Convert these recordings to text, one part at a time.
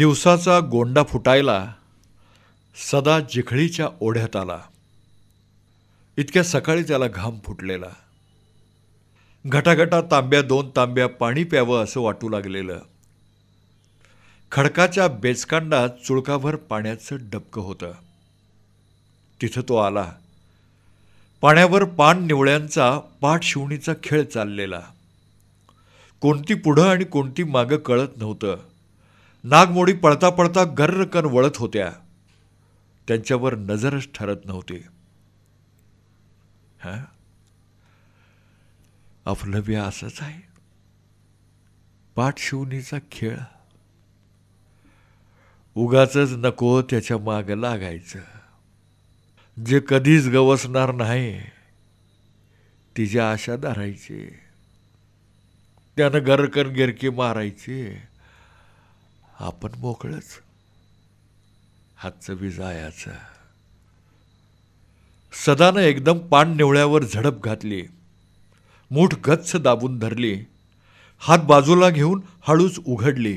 दिवसाचा गोंडा फुटायला सदा जिखळीच्या ओढ्यात आला इतक्या सकाळी त्याला घाम फुटलेला घटाघटा तांब्या दोन तांब्या पाणी प्यावं असं वाटू लागलेलं खडकाच्या बेचकांडात चुळकाभर पाण्याचं डबकं होतं तिथं तो आला पाण्यावर पान निवळ्यांचा पाठ शिवणीचा खेळ चाललेला कोणती पुढं आणि कोणती मागं कळत नव्हतं नागमोडी पळता पळता गर्रकन वळत होत्या त्यांच्यावर नजरच ठरत नव्हती हां अफलव्य असंच आहे पाठशिवणीचा खेळ उगाच नको त्याच्या माग लागायचं जे कधीच गवसणार नाही तिच्या आशा धरायची त्यानं गरकन गिरकी मारायची आपण मोकळंच हातचं विजायाचं सदानं एकदम पाणनिवळ्यावर झडप घातली मूठ गच्च दाबून धरली हात बाजूला घेऊन हळूच उघडली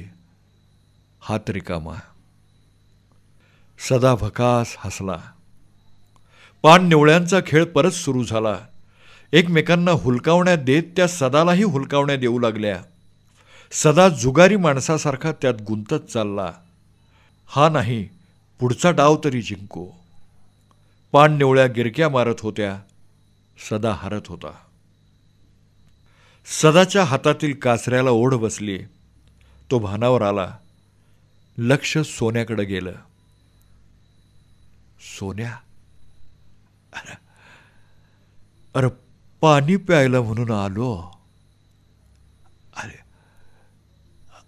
हात रिकामा सदा भकास हसला पान निवळ्यांचा खेळ परत सुरू झाला एकमेकांना हुलकावण्या देत त्या सदालाही हुलकावण्या देऊ लागल्या सदा जुगारी माणसासारखा त्यात गुंतत चालला हा नाही पुढचा डाव तरी जिंको निवळ्या गिरक्या मारत होत्या सदा हरत होता सदाच्या हातातील कासऱ्याला ओढ बसली तो भानावर आला लक्ष सोन्याकडे गेलं सोन्या अरे पाणी प्यायला म्हणून आलो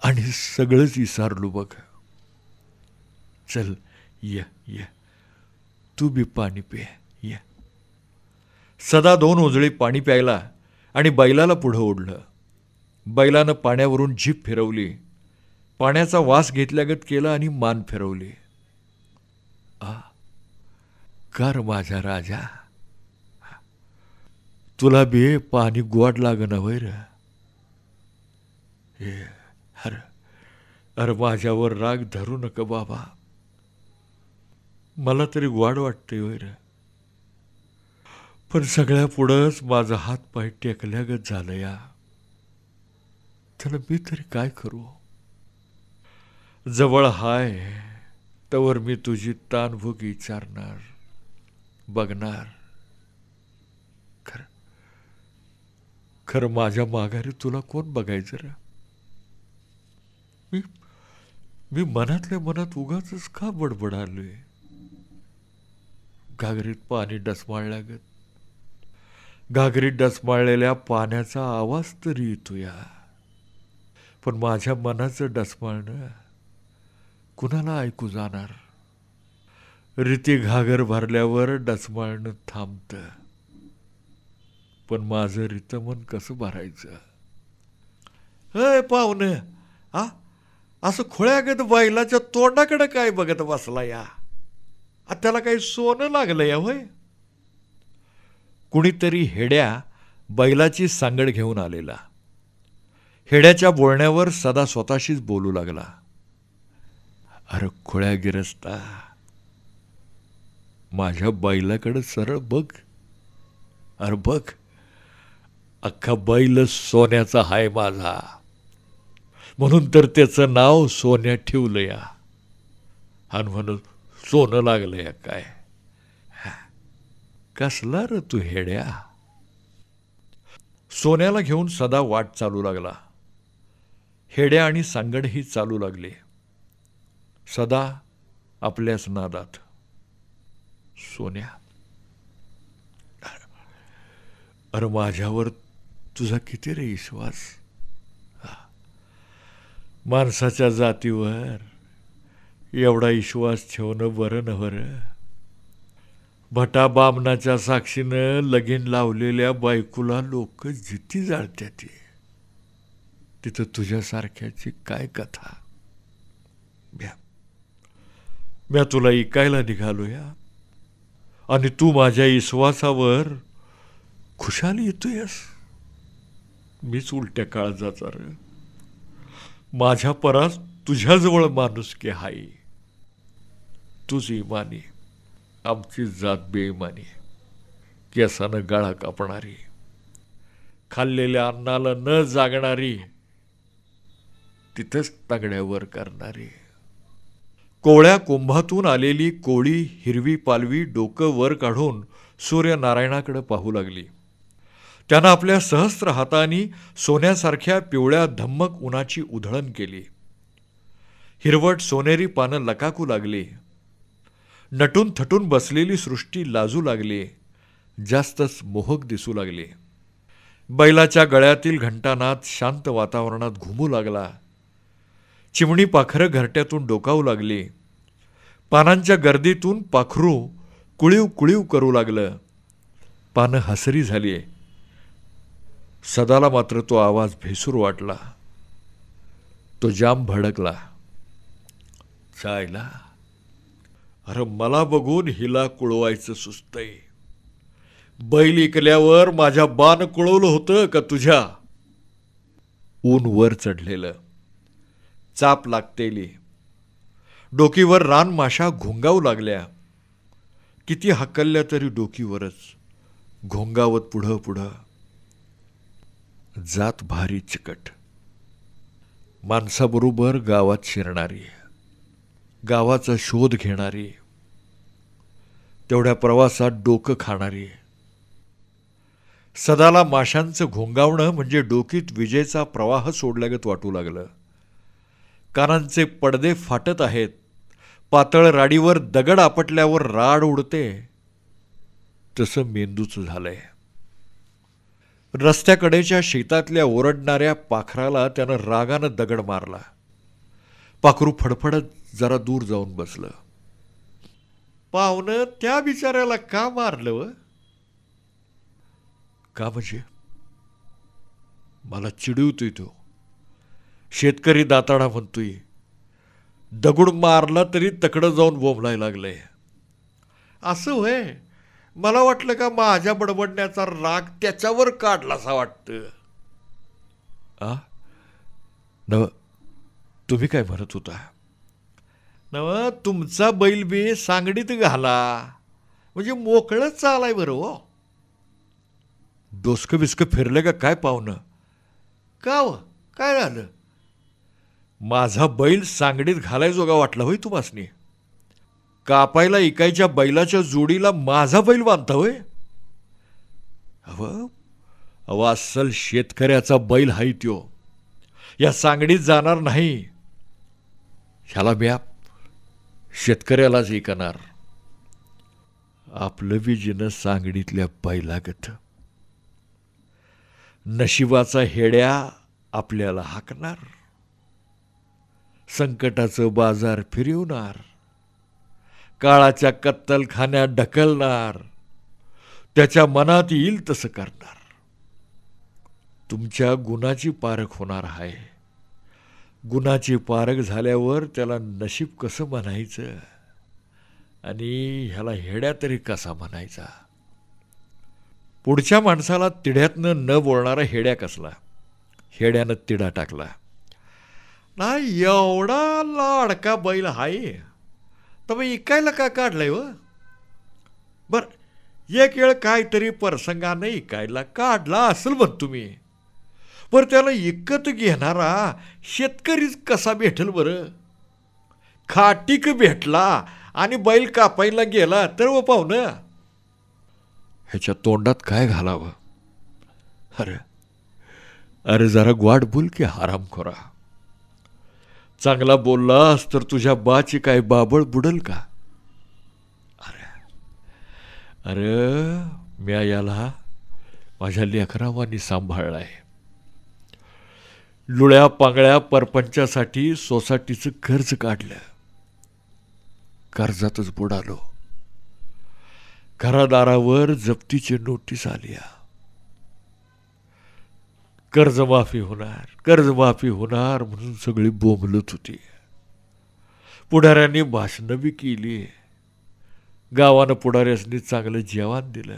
आणि सगळंच विसारलो बघ चल ये ये तू बी पाणी पे ये सदा दोन ओजळी पाणी प्यायला आणि बैलाला पुढं ओढलं बैलानं पाण्यावरून जीप फिरवली पाण्याचा वास घेतल्यागत केला आणि मान फिरवली आ कर माझ्या राजा तुला बी पाणी गोड लागणं होय रे अरे माझ्यावर राग धरू नका बाबा मला तरी वाढ वाटते वैर पण सगळ्या पुढंच माझा हात पाय टेकल्यागत झालं या त्याला मी तरी काय करू जवळ हाय तवर मी तुझी ताणभूक विचारणार बघणार खरं खर माझ्या माघारी तुला कोण बघायचं रा मी मी मनातल्या मनात उगाच का बडबडालोय आहे घागरीत पाणी डसमाळ लागत घागरीत डसमाळलेल्या पाण्याचा आवाज तरी येतो या पण माझ्या मनाचं डसमाळणं कुणाला ऐकू जाणार रीती घागर भरल्यावर डसमाळणं थांबतं पण माझं मन कसं भरायचं हय पाहुणं आ असं खोळ्यागत बैलाच्या तोंडाकडं काय बघत बसला या त्याला काही सोनं लागलं या होय कुणीतरी हेड्या बैलाची सांगड घेऊन आलेला हेड्याच्या बोलण्यावर सदा स्वतःशीच बोलू लागला अरे खोळ्या गिरस्ता माझ्या बैलाकडं सरळ बघ अरे बघ अख्खा बैल सोन्याचा हाय माझा म्हणून तर त्याचं नाव सोन्या ठेवलं या आणि म्हणून सोनं लागलं या काय कसला र तू हेड्या सोन्याला घेऊन सदा वाट चालू लागला हेड्या आणि सांगडही चालू लागले सदा आपल्याच नादात सोन्या अरे माझ्यावर तुझा किती रे विश्वास माणसाच्या जातीवर एवढा विश्वास ठेवणं बरं नवरं भटा बामणाच्या साक्षीनं लगीन लावलेल्या बायकूला लोक जिती जाळत्या ती तिथं तुझ्यासारख्याची काय कथा भ्या म्या तुला ऐकायला निघालो या आणि तू माझ्या विश्वासावर खुशाल येतोयस मीच उलट्या काळजाचा र माझ्या परास तुझ्याजवळ के हाय तुझी इमानी आमची जात बेईमानी केसानं गाळा कापणारी खाल्लेल्या अन्नाला न जागणारी तिथंच तगड्यावर करणारी कोवळ्या कुंभातून आलेली कोळी हिरवी पालवी डोकं वर काढून सूर्यनारायणाकडे पाहू लागली त्यांना आपल्या सहस्त्र हातांनी सोन्यासारख्या पिवळ्या धम्मक उन्हाची उधळण केली हिरवट सोनेरी पानं लकाकू लागली नटून थटून बसलेली सृष्टी लाजू लागली जास्तच मोहक दिसू लागली बैलाच्या गळ्यातील घंटानाद शांत वातावरणात घुमू लागला चिमणी पाखरं घरट्यातून डोकावू लागली पानांच्या गर्दीतून पाखरू कुळीव कुळीव करू लागलं पानं हसरी झाली सदाला मात्र तो आवाज भेसूर वाटला तो जाम भडकला चायला अरे मला बघून हिला कुळवायचं सुस्तय बैल इकल्यावर माझ्या बाण कुळवलं होतं का तुझ्या ऊन वर चढलेलं चाप लागतेली डोकीवर माशा घोंगावू लागल्या किती हकलल्या तरी डोकीवरच घोंगावत पुढं पुढं जात भारी चिकट माणसाबरोबर गावात शिरणारी गावाचा शोध घेणारी तेवढ्या प्रवासात डोकं खाणारी सदाला माशांचं घोंगावणं म्हणजे डोकीत विजेचा प्रवाह सोडल्यागत वाटू लागलं कानांचे पडदे फाटत आहेत पातळ राडीवर दगड आपटल्यावर राड उडते तसं मेंदूचं झालंय रस्त्याकडेच्या शेतातल्या ओरडणाऱ्या पाखराला त्यानं रागानं दगड मारला पाखरू फडफडत जरा दूर जाऊन बसलं पाहुणं त्या बिचाऱ्याला का मारलं व का म्हणजे मला चिडवतोय तो शेतकरी दाताडा म्हणतोय दगड मारला तरी तकडं जाऊन बोंबलाय लागलंय असं होय मला वाटलं का माझ्या बडबडण्याचा राग त्याच्यावर काढलासा वाटतं आ नव तुम्ही काय म्हणत होता नव तुमचा बैल बी सांगडीत घाला म्हणजे मोकळंच चालाय बरं हो डोसक बिस्कं फिरलं का काय पाहुणं का व हो? काय झालं माझा बैल सांगडीत घालायजोगा वाटला होई तुम्हासनी कापायला इकायच्या बैलाच्या जोडीला माझा बैल बांधता होय अव अव असल शेतकऱ्याचा बैल हाय त्यो या सांगडीत जाणार नाही ह्याला म्या शेतकऱ्यालाच ऐकणार आपलं विजेनं सांगडीतल्या बैलागत नशिबाचा हेड्या आपल्याला हाकणार संकटाचं बाजार फिरवणार काळाच्या कत्तलखान्यात ढकलणार त्याच्या मनात येईल तसं करणार तुमच्या गुणाची पारख होणार आहे गुणाची पारख झाल्यावर त्याला नशीब कसं म्हणायचं आणि ह्याला हेड्या तरी कसा म्हणायचा पुढच्या माणसाला तिढ्यातनं न बोलणारा हेड्या कसला हेड्यानं तिढा टाकला नाही एवढा लाडका बैल आहे तर इकायला का काढलंय व हो? बर एक वेळ काहीतरी प्रसंगाने इकायला काढला असेल बघ तुम्ही बरं त्याला इकत घेणारा शेतकरीच कसा भेटेल बरं खाटीक भेटला आणि बैल कापायला गेला तर व हो पाहुणं ह्याच्या तोंडात काय घालावं अरे अरे जरा ग्वाड बोल की हराम खोरा चांगला बोललास तर तुझ्या बाची काय बाबळ बुडल का अरे अरे मी याला माझ्या लेखरावानी सांभाळला आहे लुळ्या पांगळ्या परपंचासाठी सोसायटीचं कर्ज काढलं कर्जातच बुडालो घरादारावर जप्तीची नोटीस आली आहे कर्जमाफी होणार कर्जमाफी होणार म्हणून सगळी बोंबलत होती पुढाऱ्यांनी भाषणं बी केली गावानं पुढाऱ्यासनी चांगलं जेवण दिलं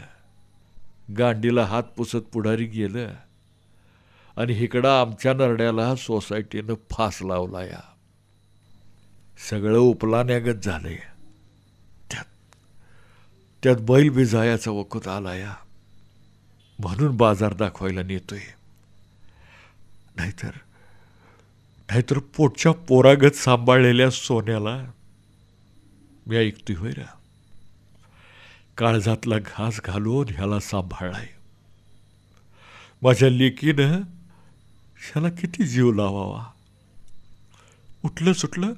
गांडीला हात पुसत पुढारी गेलं आणि इकडं आमच्या नरड्याला सोसायटीनं फास लावला या सगळं उपलान्यागत झालंय त्यात त्यात बैल बिजायाचा वखत आला या म्हणून बाजार दाखवायला नेतोय नाहीतर नाहीतर पोटच्या पोरागत सांभाळलेल्या सोन्याला मी ऐकतोय होय ना काळजातला घास घालून ह्याला सांभाळलाय माझ्या लेकीनं ह्याला किती जीव लावावा उठलं सुटलं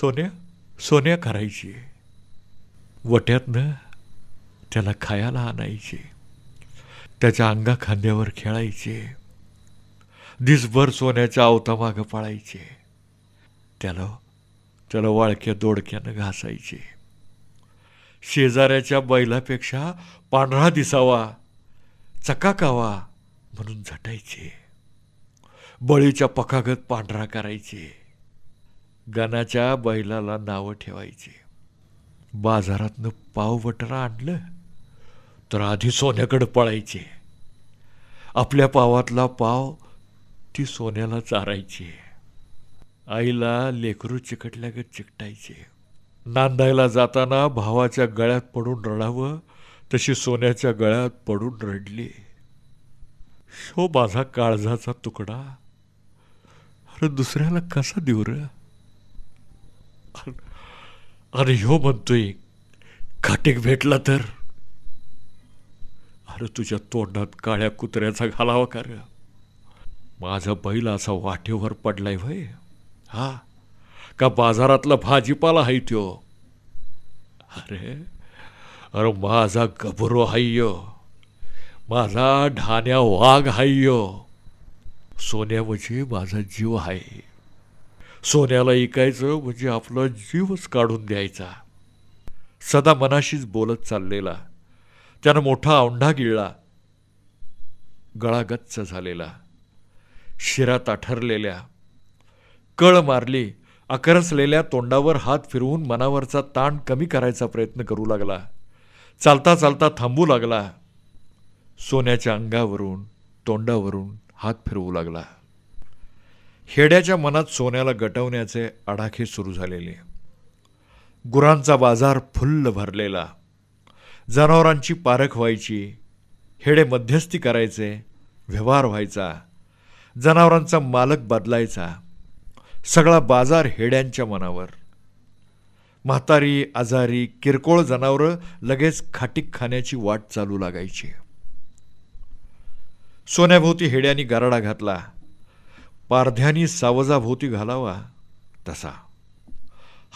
सोन्या सोन्या करायची वट्यातनं त्याला खायला आणायचे त्याच्या अंगा खांद्यावर खेळायचे दिसभर सोन्याच्या अवतामागं पाळायचे त्याला त्याला वाळक्या दोडक्यानं घासायचे शेजाऱ्याच्या बैलापेक्षा पांढरा दिसावा चकाकावा म्हणून झटायचे बळीच्या पखागत पांढरा करायचे गणाच्या बैलाला नावं ठेवायचे बाजारातनं वटरा आणलं तर आधी सोन्याकडं पळायचे आपल्या पावातला पाव ती सोन्याला चारायची आईला लेकरू चिकटल्यागत चिकटायचे नांदायला जाताना भावाच्या गळ्यात पडून रडावं तशी सोन्याच्या गळ्यात पडून रडली शो माझा काळजाचा तुकडा अरे दुसऱ्याला कसा देऊ र अरे ह्यो म्हणतोय खाटीक भेटला तर अरे तुझ्या तोंडात काळ्या कुत्र्याचा घालावा का माझं बैल असा वाटेवर पडलाय व्हय हा का बाजारातलं भाजीपाला हाय त्यो अरे अरे माझा गभरो हाय्य माझा ढाण्या वाघ हाय्य सोन्यावजी माझा जीव आहे सोन्याला ऐकायचं म्हणजे आपला जीवच काढून द्यायचा सदा मनाशीच बोलत चाललेला त्यानं मोठा औंढा गिळला गळागच्च झालेला शिरात आठरलेल्या कळ मारली अकरसलेल्या तोंडावर हात फिरवून मनावरचा ताण कमी करायचा प्रयत्न करू लागला चालता चालता थांबू लागला सोन्याच्या अंगावरून तोंडावरून हात फिरवू लागला हेड्याच्या मनात सोन्याला गटवण्याचे आडाखे सुरू झालेले गुरांचा बाजार फुल्ल भरलेला जनावरांची पारख व्हायची हेडे मध्यस्थी करायचे व्यवहार व्हायचा जनावरांचा मालक बदलायचा सगळा बाजार हेड्यांच्या मनावर म्हातारी आजारी किरकोळ जनावरं लगेच खाटीक खाण्याची वाट चालू लागायची सोन्याभोवती हेड्यांनी गाराडा घातला पारध्यानी सावजाभोवती घालावा तसा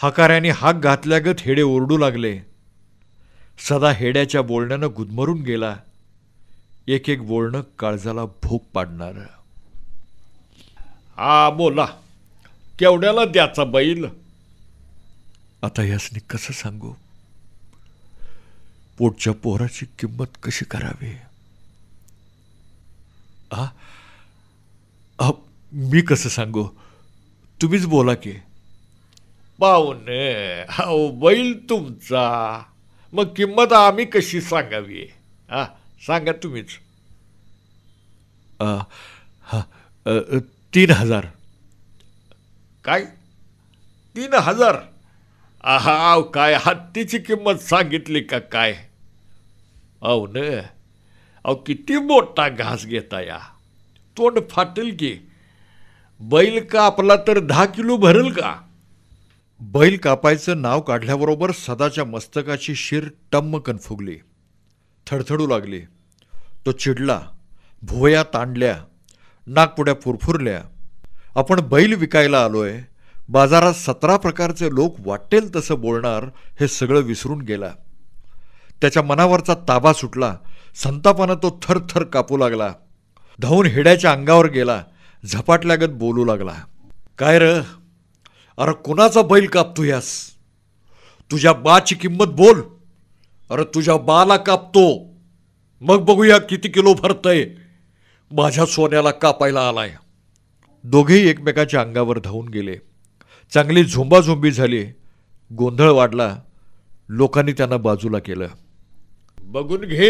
हकाऱ्याने हाक घातल्यागत हेडे ओरडू लागले सदा हेड्याच्या बोलण्यानं गुदमरून गेला एक एक बोलणं काळजाला भूक पाडणारं आ बोला केवढ्याला द्याचा बैल आता यासनी कसं सांगू पोटच्या पोराची किंमत कशी करावी आ, मी कसं सांगू तुम्हीच बोला की पाहुणे हो बैल तुमचा मग किंमत आम्ही कशी सांगावी हा सांगा तुम्हीच तीन हजार काय तीन हजार आहो काय हत्तीची किंमत सांगितली का काय अहो न अहो किती मोठा घास घेता या तोंड फाटेल की बैल का आपला तर दहा किलो भरेल का बैल कापायचं नाव काढल्याबरोबर सदाच्या मस्तकाची शिर टम्मकन फुगली थडथडू लागली तो चिडला भुवया तांडल्या नागपुड्या फुरफुरल्या आपण बैल विकायला आलोय बाजारात सतरा प्रकारचे लोक वाटेल तसं बोलणार हे सगळं विसरून गेला त्याच्या मनावरचा ताबा सुटला संतापानं तो थरथर कापू लागला धावून हिड्याच्या अंगावर गेला झपाटल्यागत बोलू लागला काय र अरे कोणाचा बैल कापतो यास तुझ्या बाची किंमत बोल अरे तुझ्या बाला कापतो मग बघूया किती किलो भरतंय माझ्या सोन्याला कापायला आलाय दोघेही एकमेकाच्या अंगावर धावून गेले चांगली झुंबाझुंबी झाली गोंधळ वाढला लोकांनी त्यांना बाजूला केलं बघून घे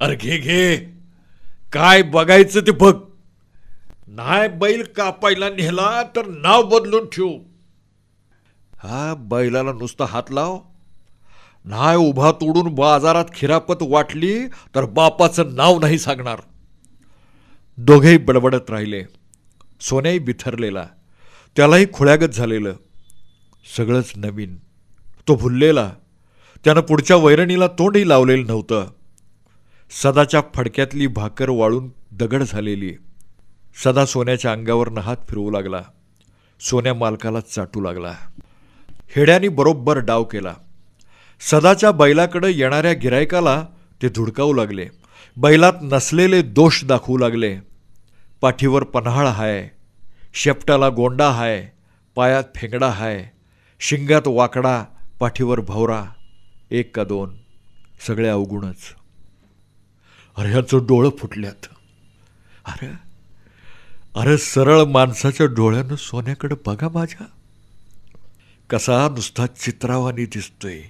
अरे घे घे काय बघायचं ते बघ नाही बैल कापायला नेला तर नाव बदलून ठेवू हा बैलाला नुसता हात लाव नाही उभा तोडून बाजारात खिरापत वाटली तर बापाचं नाव नाही सांगणार दोघेही बडबडत राहिले सोन्याही बिथरलेला त्यालाही खुळ्यागत झालेलं सगळंच नवीन तो भुललेला त्यानं पुढच्या वैरणीला तोंडही लावलेलं नव्हतं सदाच्या फडक्यातली भाकर वाळून दगड झालेली सदा सोन्याच्या अंगावरनं हात फिरवू लागला सोन्या मालकाला चाटू लागला हेड्यानी बरोबर डाव केला सदाच्या बैलाकडे येणाऱ्या गिरायकाला ते धुडकावू लागले बैलात नसलेले दोष दाखवू लागले पाठीवर पन्हाळ आहे शेपटाला गोंडा आहे पायात फेंगडा हाय शिंगात वाकडा पाठीवर भवरा एक का दोन सगळे अवगुणच अरे ह्याचं डोळं फुटल्यात अरे अरे सरळ माणसाच्या डोळ्यानं सोन्याकडे बघा माझ्या कसा नुसता चित्रावानी दिसतोय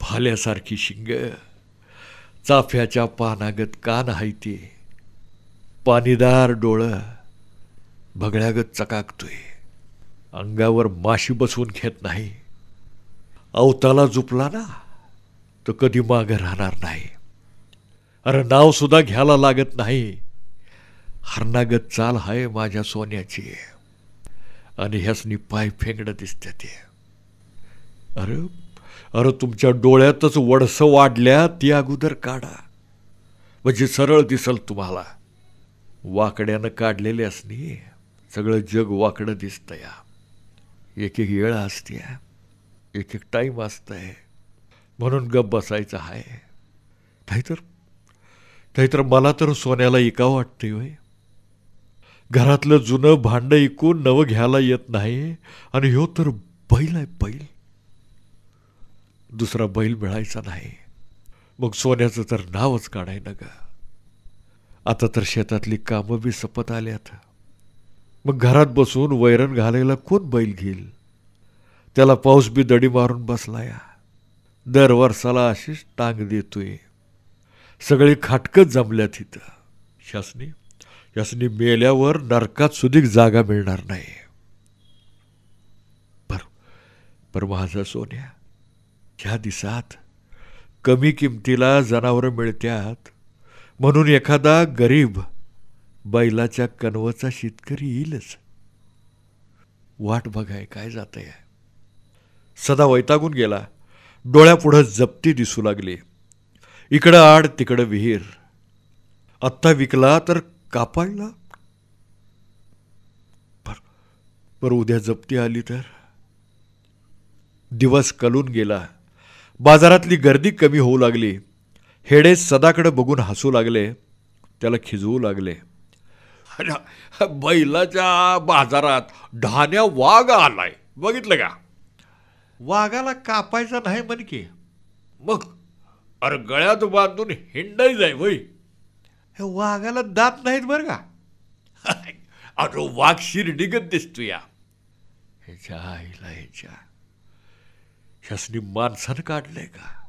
भाल्यासारखी शिंग चाफ्याच्या पानागत कान हायती पाणीदार डोळं भगळ्यागत चकाकतोय अंगावर माशी बसवून घेत नाही अवताला झुपला ना तो कधी मागं राहणार नाही अरे नावसुद्धा घ्यायला लागत नाही हरणागत चाल हाय माझ्या सोन्याची आणि ह्यासनी पाय फेंगडं दिसते ते अरे अरे तुमच्या डोळ्यातच वडसं वाढल्या ती अगोदर काढा म्हणजे सरळ दिसल तुम्हाला वाकड्यानं काढलेले असनी सगळं जग वाकडं दिसतं या एक एक वेळ असते एक एक टाईम असतं म्हणून गप बसायचं आहे नाहीतर नाहीतर मला तर सोन्याला इका वाटते होय घरातलं जुनं भांडं ऐकून नवं घ्यायला येत नाही आणि ह्यो तर बैल आहे बैल दुसरा बैल मिळायचा नाही मग सोन्याचं तर नावच काढाय ना ग आता तर शेतातली कामं बी सपत आल्यात मग घरात बसून वैरण घालायला कोण बैल घेईल त्याला पाऊस बी दडी मारून बसला या दर वर्षाला अशीच टांग देतोय सगळी खाटकच जमल्यात इथं शासनी शासनी मेल्यावर नरकात सुधीक जागा मिळणार नाही पर पर माझा सोन्या ह्या दिसात कमी किमतीला जनावरं मिळत्यात म्हणून एखादा गरीब बैलाच्या कणवचा शेतकरी येईलच वाट बघाय काय जात आहे सदा वैतागून गेला डोळ्यापुढं जप्ती दिसू लागली इकडं आड तिकडं विहीर आत्ता विकला तर कापाळला पर उद्या जप्ती आली तर दिवस कलून गेला बाजारातली गर्दी कमी होऊ लागली हेडे सदाकडं बघून हसू लागले त्याला खिजवू लागले बैलाच्या बाजारात ढाण्या वाघ आलाय बघितलं का वाघाला कापायचा नाही म्हण की मग अरे गळ्यात बांधून हिंडाई जाय वय हे वाघाला दात नाहीत बरं का अरे वाघ शिर्डिगत दिसतो या ह्याच्या आईला ह्याच्या शासनी माणसानं काढलंय का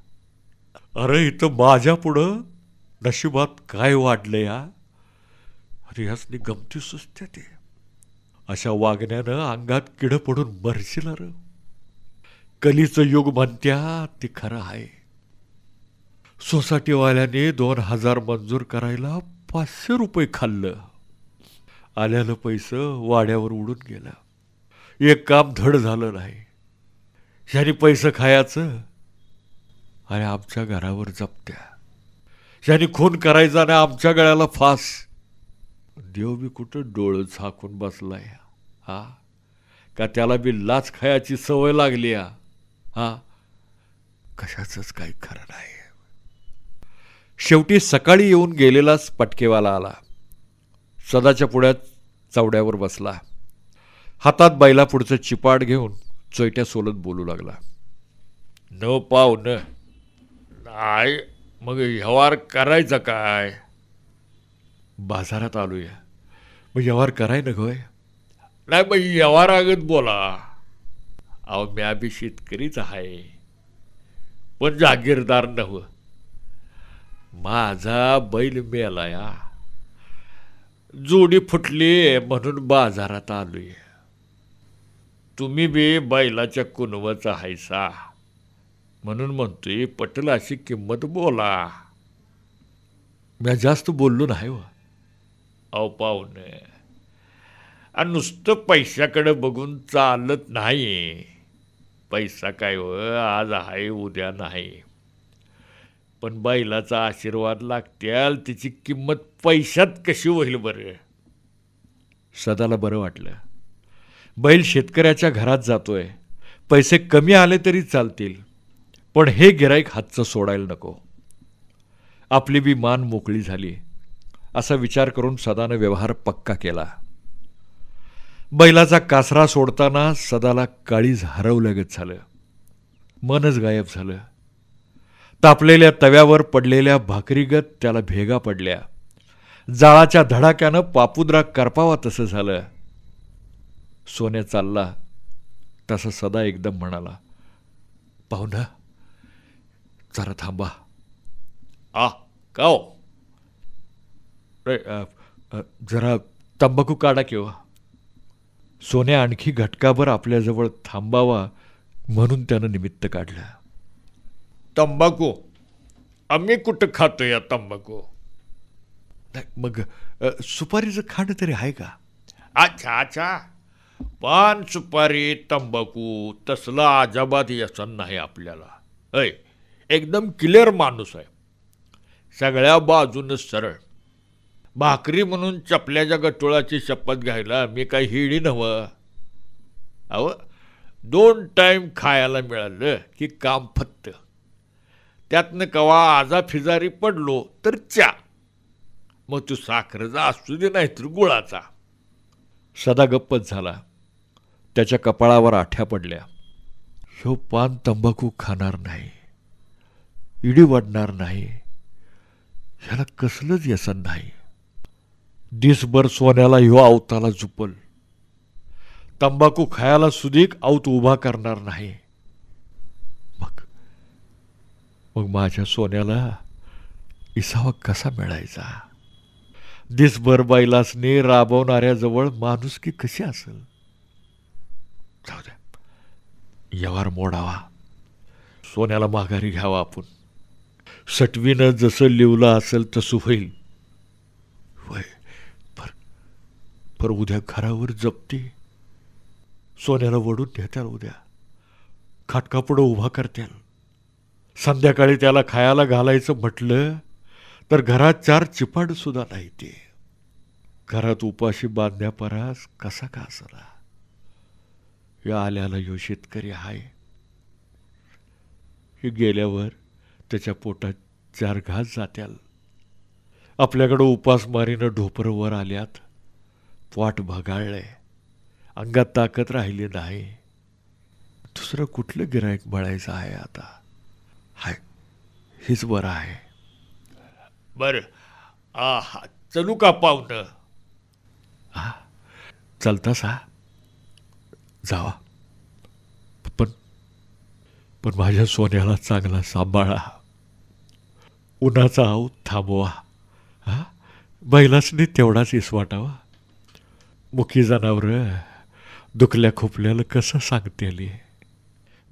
अरे इथं माझ्या पुढं नशिबात काय वाढलं या अरे ह्यासनी गमती सुचते ते अशा वागण्यानं अंगात किडं पडून मरशील अरे कलीचं युग म्हणत्या ते खरं आहे सोसायटीवाल्याने दोन हजार मंजूर करायला पाचशे रुपये खाल्लं आल्यानं पैसं वाड्यावर उडून गेलं एक काम धड झालं नाही ह्याने पैसं खायचं आणि आमच्या घरावर जपत्या ज्यांनी खून करायचा ना आमच्या गळ्याला फास देव मी कुठं डोळ झाकून बसलाय हा का त्याला बी लाच खायाची सवय लागली हा कशाचंच काही खरं नाही शेवटी सकाळी येऊन गेलेलाच पटकेवाला आला सदाच्या पुढ्यात चवड्यावर बसला हातात बैला पुढचं चिपाट घेऊन चोयट्या सोलत बोलू लागला न पाव न आय मग व्यवहार करायचा काय बाजारात या मग व्यवहार कराय ना गोय नाही मग व्यवहारागत बोला अहो म्या बी शेतकरीच आहे पण जागीरदार नव्ह माझा बैल मेला या जोडी फुटली म्हणून बाजारात आलोय तुम्ही बी बैलाच्या कुणवच हायसा म्हणून म्हणतोय पटल अशी किंमत बोला मी जास्त बोललो नाही व हो. अहो पाहुणे आणि नुसतं पैशाकडे बघून चालत नाही पैसा काय व हो, आज आहे उद्या नाही पण बैलाचा आशीर्वाद लागत्याल तिची किंमत पैशात कशी होईल बरं सदाला बरं वाटलं बैल शेतकऱ्याच्या घरात जातोय पैसे कमी आले तरी चालतील पण हे गिराईक हातचं सोडायला नको आपली बी मान मोकळी झाली असा विचार करून सदानं व्यवहार पक्का केला बैलाचा कासरा सोडताना सदाला काळीज हरवलंगत झालं मनच गायब झालं तापलेल्या तव्यावर पडलेल्या भाकरीगत त्याला भेगा पडल्या जाळाच्या धडाक्यानं पापुद्रा करपावा तसं झालं सोन्या चालला तसं सदा एकदम म्हणाला पाहुणा जरा थांबा आ का जरा तंबाखू काढा किंवा सोन्या आणखी घटकाभर आपल्याजवळ थांबावा म्हणून त्यानं निमित्त काढलं तंबाखू आम्ही कुठं खातो या तंबाखू मग सुपारीचं खाणं तरी आहे का अच्छा अच्छा पान सुपारी तंबाखू तसला अजाबात व्यसन नाही आपल्याला ऐ एकदम क्लिअर माणूस आहे सगळ्या बाजूनं सरळ भाकरी म्हणून चपल्याच्या गटोळाची शपथ घ्यायला मी काही हिडी नव अव दोन टाईम खायला मिळालं की काम फत्त त्यातनं कवा फिजारी पडलो तर च्या मग तू साखरेचा असू दे तर गुळाचा सदा गप्पच झाला त्याच्या कपाळावर आठ्या पडल्या शो पान तंबाखू खाणार नाही इडी वाढणार नाही ह्याला कसलंच यसन नाही दिसभर सोन्याला ह्यो आवताला झुपल तंबाखू खायला सुधीक आऊत उभा करणार नाही मग मग माझ्या सोन्याला इसावा कसा मिळायचा दिसभर बैलासने राबवणाऱ्याजवळ माणुसकी कशी असेल जाऊ द्या यावर मोडावा सोन्याला माघारी घ्यावा आपण सटवीनं जसं लिवलं असेल तसं होईल वय पर पर उद्या घरावर जपते सोन्याला वडून देत्याल उद्या खाटकापुढं उभा करत्याल संध्याकाळी त्याला खायला घालायचं म्हटलं तर घरात चार चिपाडसुद्धा नाही ते घरात उपाशी बांधण्यापरास कसा का असला या आल्याला यो शेतकरी हाय हे गेल्यावर त्याच्या पोटात चार घास जात्याल आपल्याकडं उपासमारीनं ढोपर वर आल्यात पाट भगाळलंय अंगात ताकद राहिली नाही दुसरं कुठलं गिरायक बळायचं आहे आता हाय हेच बरं आहे बर, आ हा चलू का पाहुणं हा चलतास हा जावा पण माझ्या सोन्याला चांगला सांभाळा उन्हाचा आऊ थांबवा हा बैलासनी तेवढाच वाटावा मुखी जनावरं दुखल्या खोपल्याला कसं सांगतेली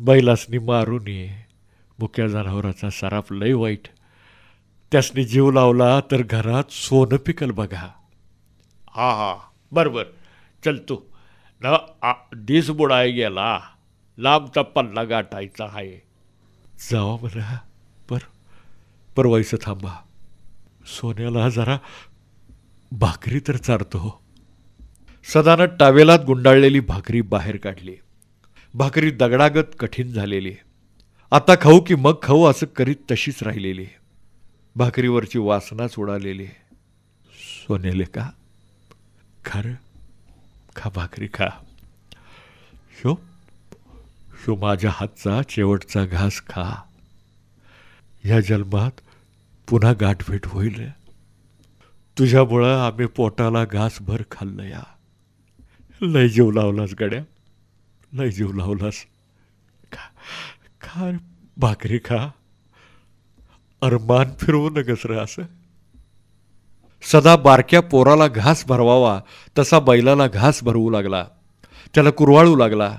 बैलासनी मारून ये मुख्या जनावराचा सराफ लय वाईट त्यासनी जीव लावला तर घरात सोनं पिकल बघा हा हा बरोबर चल तू न दिस बुडाय गेला लांबचा पल्ला गाठायचा आहे जावा म्हणा पर परवायचं थांबा सोन्याला जरा भाकरी तर चारतो हो. सदानं टावेलात गुंडाळलेली भाकरी बाहेर काढली भाकरी दगडागत कठीण झालेली आता खाऊ की मग खाऊ असं करीत तशीच राहिलेली भाकरीवरची वासनाच उडालेली सोन्याले का खरं खा भाकरी खा शो शो माझ्या हातचा शेवटचा घास खा ह्या जन्मात पुन्हा गाठभेट होईल तुझ्यामुळं आम्ही पोटाला घासभर खाल्लं या लय जीव लावलास गड्या लय जीव लावलास खा खा भाकरी खा अरमान फिरवू नकस र असं सदा बारक्या पोराला घास भरवावा तसा बैलाला घास भरवू लागला त्याला कुरवाळू लागला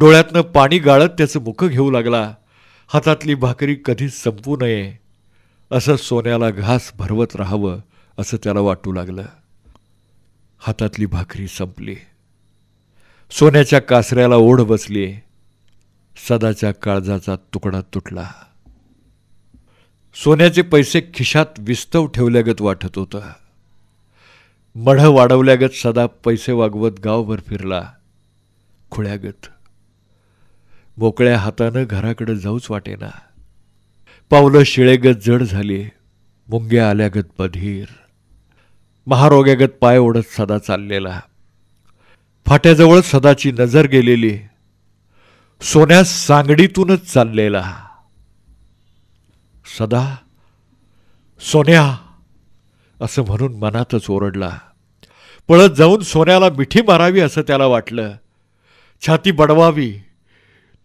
डोळ्यातनं पाणी गाळत त्याचं मुख घेऊ लागला हातातली भाकरी कधीच संपू नये असं सोन्याला घास भरवत राहावं असं त्याला वाटू लागलं हातातली भाकरी संपली सोन्याच्या कासऱ्याला ओढ बसली सदाच्या काळजाचा तुकडा तुटला सोन्याचे पैसे खिशात विस्तव ठेवल्यागत वाटत होतं मढ वाढवल्यागत सदा पैसे वागवत गावभर फिरला खुळ्यागत मोकळ्या हातानं घराकडं जाऊच वाटेना पावलं शिळेगत जड झाली मुंग्या आल्यागत बधीर महारोग्यागत पाय ओढत सदा चाललेला फाट्याजवळ सदाची नजर गेलेली सोन्या सांगडीतूनच चाललेला सदा सोन्या असं म्हणून मनातच ओरडला पळत जाऊन सोन्याला मिठी मारावी असं त्याला वाटलं छाती बडवावी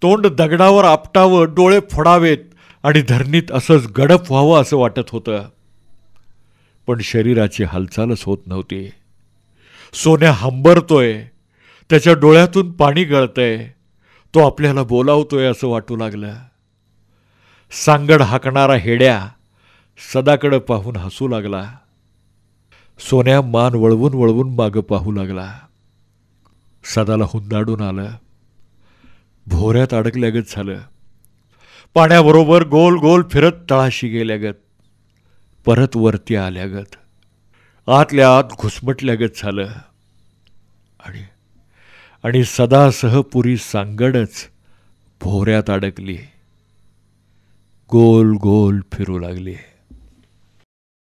तोंड दगडावर आपटावं डोळे फोडावेत आणि धरणीत असंच गडप व्हावं असं वाटत होतं पण शरीराची हालचालच होत नव्हती सोन्या हंबरतोय त्याच्या डोळ्यातून पाणी गळतंय तो आपल्याला बोलावतोय असं वाटू लागलं सांगड हाकणारा हेड्या सदाकडं पाहून हसू लागला सोन्या मान वळवून वळवून मागं पाहू लागला सदाला हुंदाडून आलं भोऱ्यात अडकल्यागत झालं पाण्याबरोबर गोल गोल फिरत तळाशी गेल्यागत परत वरती आल्यागत आतल्या आत घुसमटल्यागत झालं आणि आणि सदासह पुरी सांगडच भोऱ्यात अडकली गोल गोल फिरू लागली